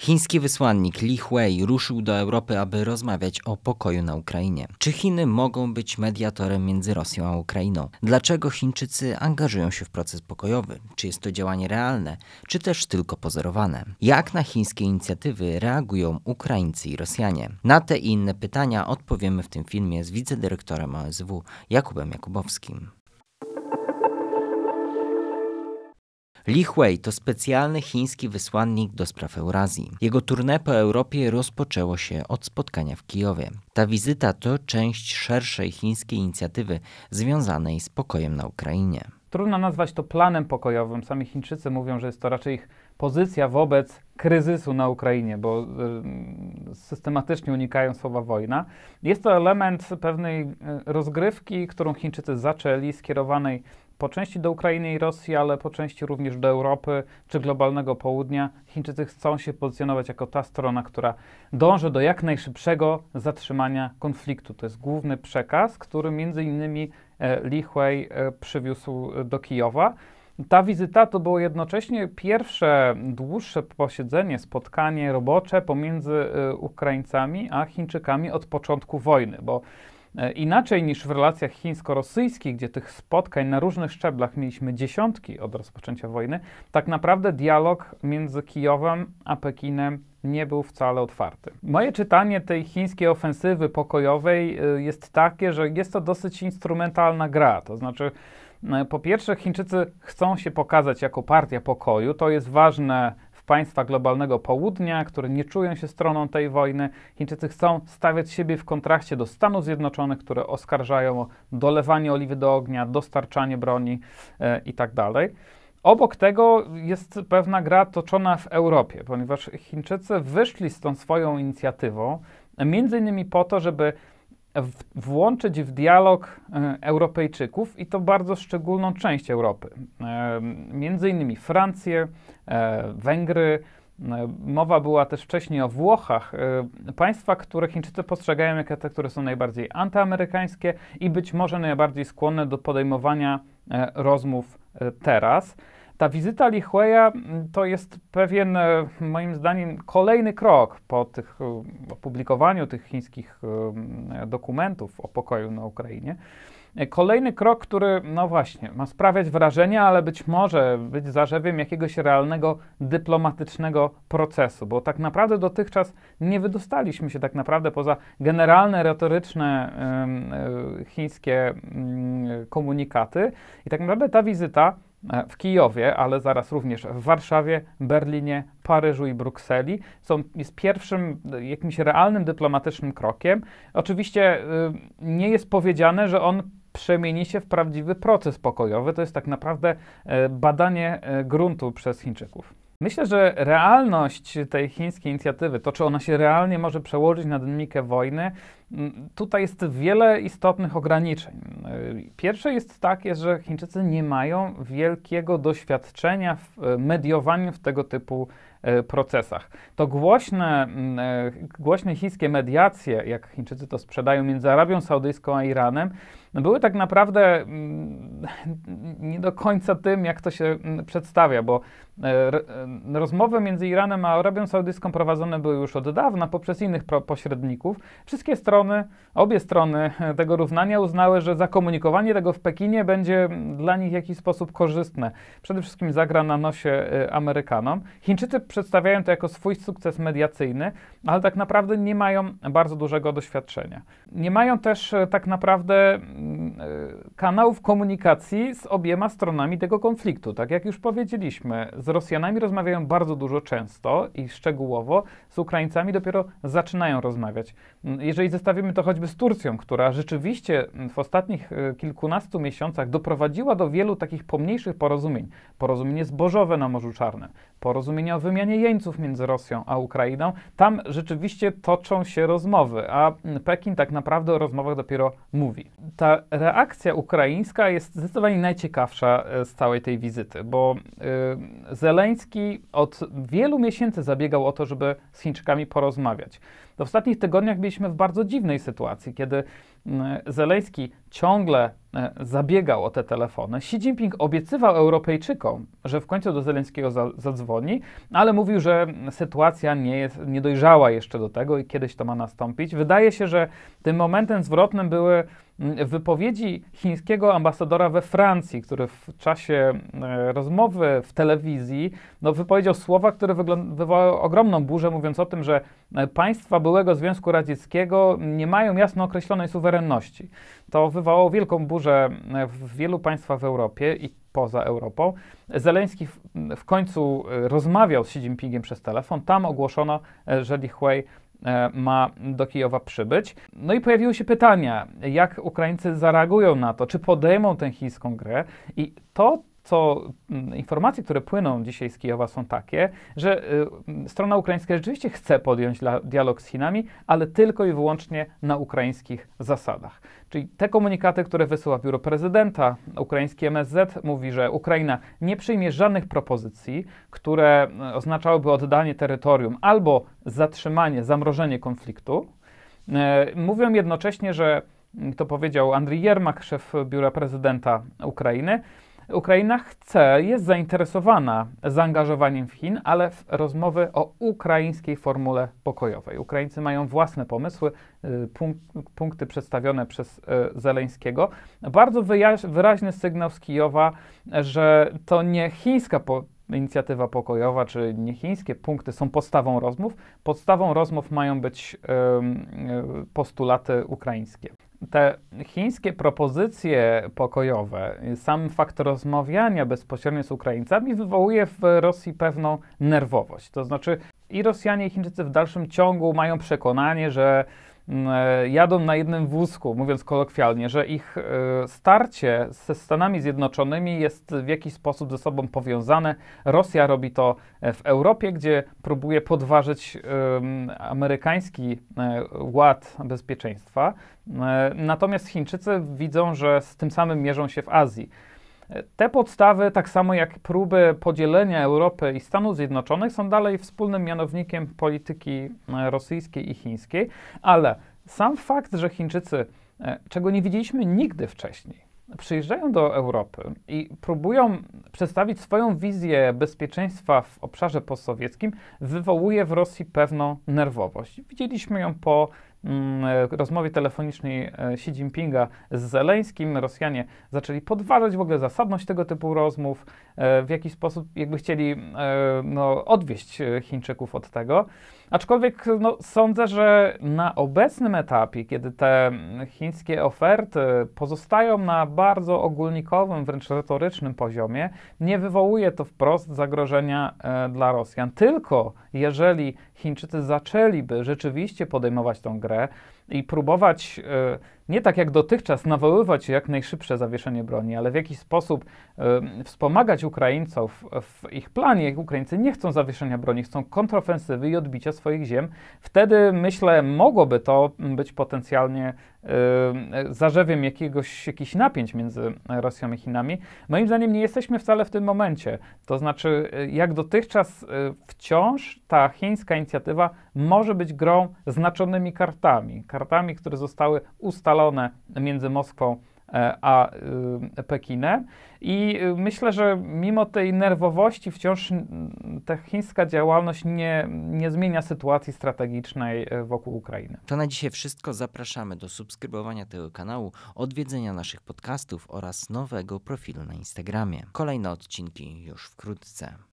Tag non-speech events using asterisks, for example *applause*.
Chiński wysłannik Li Hui ruszył do Europy, aby rozmawiać o pokoju na Ukrainie. Czy Chiny mogą być mediatorem między Rosją a Ukrainą? Dlaczego Chińczycy angażują się w proces pokojowy? Czy jest to działanie realne, czy też tylko pozorowane? Jak na chińskie inicjatywy reagują Ukraińcy i Rosjanie? Na te i inne pytania odpowiemy w tym filmie z wicedyrektorem OSW Jakubem Jakubowskim. Li Hui to specjalny chiński wysłannik do spraw Eurazji. Jego tournée po Europie rozpoczęło się od spotkania w Kijowie. Ta wizyta to część szerszej chińskiej inicjatywy związanej z pokojem na Ukrainie. Trudno nazwać to planem pokojowym. Sami Chińczycy mówią, że jest to raczej ich pozycja wobec kryzysu na Ukrainie, bo y, systematycznie unikają słowa wojna. Jest to element pewnej e, rozgrywki, którą Chińczycy zaczęli, skierowanej po części do Ukrainy i Rosji, ale po części również do Europy czy globalnego południa. Chińczycy chcą się pozycjonować jako ta strona, która dąży do jak najszybszego zatrzymania konfliktu. To jest główny przekaz, który między innymi e, Li Huey przywiózł e, do Kijowa. Ta wizyta to było jednocześnie pierwsze dłuższe posiedzenie, spotkanie robocze pomiędzy e, Ukraińcami a Chińczykami od początku wojny, bo E, inaczej niż w relacjach chińsko-rosyjskich, gdzie tych spotkań na różnych szczeblach mieliśmy dziesiątki od rozpoczęcia wojny, tak naprawdę dialog między Kijowem a Pekinem nie był wcale otwarty. Moje czytanie tej chińskiej ofensywy pokojowej e, jest takie, że jest to dosyć instrumentalna gra. To znaczy, e, po pierwsze, Chińczycy chcą się pokazać jako partia pokoju. To jest ważne państwa globalnego południa, które nie czują się stroną tej wojny. Chińczycy chcą stawiać siebie w kontraście do Stanów Zjednoczonych, które oskarżają o dolewanie oliwy do ognia, dostarczanie broni e, itd. Tak Obok tego jest pewna gra toczona w Europie, ponieważ Chińczycy wyszli z tą swoją inicjatywą, między innymi po to, żeby w, włączyć w dialog e, Europejczyków i to bardzo szczególną część Europy. E, między innymi Francję, e, Węgry. Mowa była też wcześniej o Włochach, państwa, które Chińczycy postrzegają jako te, które są najbardziej antyamerykańskie i być może najbardziej skłonne do podejmowania rozmów teraz. Ta wizyta Li Hueya mm, to jest pewien, e, moim zdaniem, kolejny krok po tych e, opublikowaniu tych chińskich e, mm, dokumentów o pokoju na Ukrainie. Kolejny krok, który, no właśnie, ma sprawiać wrażenie, ale być może być zarzewiem jakiegoś realnego dyplomatycznego procesu, bo tak naprawdę dotychczas nie wydostaliśmy się tak naprawdę poza generalne, retoryczne chińskie mm, komunikaty. I tak naprawdę ta wizyta E, w Kijowie, ale zaraz również w Warszawie, Berlinie, Paryżu i Brukseli. Są, jest pierwszym e, jakimś realnym dyplomatycznym krokiem. Oczywiście e, nie jest powiedziane, że on przemieni się w prawdziwy proces pokojowy. To jest tak naprawdę badanie gruntu przez Chińczyków. Myślę, że realność tej chińskiej inicjatywy, to czy ona się realnie może przełożyć na dynamikę wojny, tutaj jest wiele istotnych ograniczeń. Pierwsze jest takie, że Chińczycy nie mają wielkiego doświadczenia w e, mediowaniu w tego typu e, procesach. To głośne, e, głośne chińskie mediacje, jak Chińczycy to sprzedają między Arabią Saudyjską a Iranem, no były tak naprawdę mm, *laughs* nie do końca tym, jak to się mm, przedstawia, bo e, e, rozmowy między Iranem a Arabią Saudyjską prowadzone były już od dawna poprzez innych pośredników. Wszystkie strony, obie strony *laughs* tego równania uznały, że zakomunikowanie tego w Pekinie będzie mm, dla nich w jakiś sposób korzystne. Przede wszystkim zagra na nosie e, Amerykanom. Chińczycy przedstawiają to jako swój sukces mediacyjny, ale tak naprawdę nie mają bardzo dużego doświadczenia. Nie mają też tak naprawdę Y, kanałów komunikacji z obiema stronami tego konfliktu. Tak jak już powiedzieliśmy, z Rosjanami rozmawiają bardzo dużo często i szczegółowo, z Ukraińcami dopiero zaczynają rozmawiać. Mm, jeżeli zestawimy to choćby z Turcją, która rzeczywiście mm, w ostatnich y, kilkunastu miesiącach doprowadziła do wielu takich pomniejszych porozumień. Porozumienie zbożowe na Morzu Czarnym, porozumienie o wymianie jeńców między Rosją a Ukrainą, tam rzeczywiście toczą się rozmowy, a mm, Pekin tak naprawdę o rozmowach dopiero mówi. Ta ta reakcja ukraińska jest zdecydowanie najciekawsza e, z całej tej wizyty, bo e, Zeleński od wielu miesięcy zabiegał o to, żeby z Chińczykami porozmawiać. W ostatnich tygodniach byliśmy w bardzo dziwnej sytuacji, kiedy Zeleński ciągle e, zabiegał o te telefony. Xi Jinping obiecywał Europejczykom, że w końcu do Zeleńskiego za, zadzwoni, ale mówił, że sytuacja nie jest jeszcze do tego i kiedyś to ma nastąpić. Wydaje się, że tym momentem zwrotnym były wypowiedzi chińskiego ambasadora we Francji, który w czasie rozmowy w telewizji no, wypowiedział słowa, które wywołały ogromną burzę, mówiąc o tym, że e, państwa byłego Związku Radzieckiego nie mają jasno określonej suwerenności. To wywołało wielką burzę w wielu państwach w Europie i poza Europą. Zeleński w, w końcu e, rozmawiał z Xi Jinpingiem przez telefon. Tam ogłoszono, e, że Li Hui E, ma do Kijowa przybyć. No i pojawiły się pytania, jak Ukraińcy zareagują na to, czy podejmą tę chińską grę i to co mm, informacje, które płyną dzisiaj z Kijowa są takie, że y, strona ukraińska rzeczywiście chce podjąć dialog z Chinami, ale tylko i wyłącznie na ukraińskich zasadach. Czyli te komunikaty, które wysyła biuro prezydenta, ukraiński MSZ mówi, że Ukraina nie przyjmie żadnych propozycji, które y, oznaczałyby oddanie terytorium albo zatrzymanie, zamrożenie konfliktu. Y, mówią jednocześnie, że mm, to powiedział Andrii Jermak, szef biura prezydenta Ukrainy, Ukraina chce, jest zainteresowana zaangażowaniem w Chin, ale w rozmowy o ukraińskiej formule pokojowej. Ukraińcy mają własne pomysły, y, punkty przedstawione przez y, Zeleńskiego. Bardzo wyraźny sygnał z Kijowa, że to nie chińska po inicjatywa pokojowa czy nie chińskie punkty są podstawą rozmów. Podstawą rozmów mają być y, postulaty ukraińskie te chińskie propozycje pokojowe, sam fakt rozmawiania bezpośrednio z Ukraińcami wywołuje w Rosji pewną nerwowość. To znaczy i Rosjanie, i Chińczycy w dalszym ciągu mają przekonanie, że Mm, e, jadą na jednym wózku, mówiąc kolokwialnie, że ich e, starcie ze Stanami Zjednoczonymi jest w jakiś sposób ze sobą powiązane. Rosja robi to e, w Europie, gdzie próbuje podważyć amerykański ład bezpieczeństwa. Natomiast Chińczycy widzą, że z tym samym mierzą się w Azji. Te podstawy, tak samo jak próby podzielenia Europy i Stanów Zjednoczonych, są dalej wspólnym mianownikiem polityki e, rosyjskiej i chińskiej, ale sam fakt, że Chińczycy, e, czego nie widzieliśmy nigdy wcześniej, przyjeżdżają do Europy i próbują przedstawić swoją wizję bezpieczeństwa w obszarze postsowieckim, wywołuje w Rosji pewną nerwowość. Widzieliśmy ją po Mm, e, rozmowie telefonicznej e, Xi Jinpinga z Zeleńskim Rosjanie zaczęli podważać w ogóle zasadność tego typu rozmów, e, w jaki sposób jakby chcieli no, odwieść Chińczyków od tego. Aczkolwiek no, sądzę, że na obecnym etapie, kiedy te chińskie oferty pozostają na bardzo ogólnikowym, wręcz retorycznym poziomie, nie wywołuje to wprost zagrożenia dla Rosjan. Tylko jeżeli Chińczycy zaczęliby rzeczywiście podejmować tą grę i próbować y, nie tak jak dotychczas nawoływać jak najszybsze zawieszenie broni, ale w jakiś sposób y, wspomagać Ukraińców w ich planie. Ukraińcy nie chcą zawieszenia broni, chcą kontrofensywy i odbicia swoich ziem. Wtedy myślę, mogłoby to być potencjalnie y, zarzewiem jakiegoś, jakichś napięć między Rosją i Chinami. Moim zdaniem nie jesteśmy wcale w tym momencie. To znaczy, jak dotychczas y, wciąż ta chińska inicjatywa może być grą znaczonymi kartami. Kartami, które zostały ustalone ustalone między Moskwą e, a e, Pekinem. I e, myślę, że mimo tej nerwowości wciąż ta chińska działalność nie, nie zmienia sytuacji strategicznej wokół Ukrainy. To na dzisiaj wszystko. Zapraszamy do subskrybowania tego kanału, odwiedzenia naszych podcastów oraz nowego profilu na Instagramie. Kolejne odcinki już wkrótce.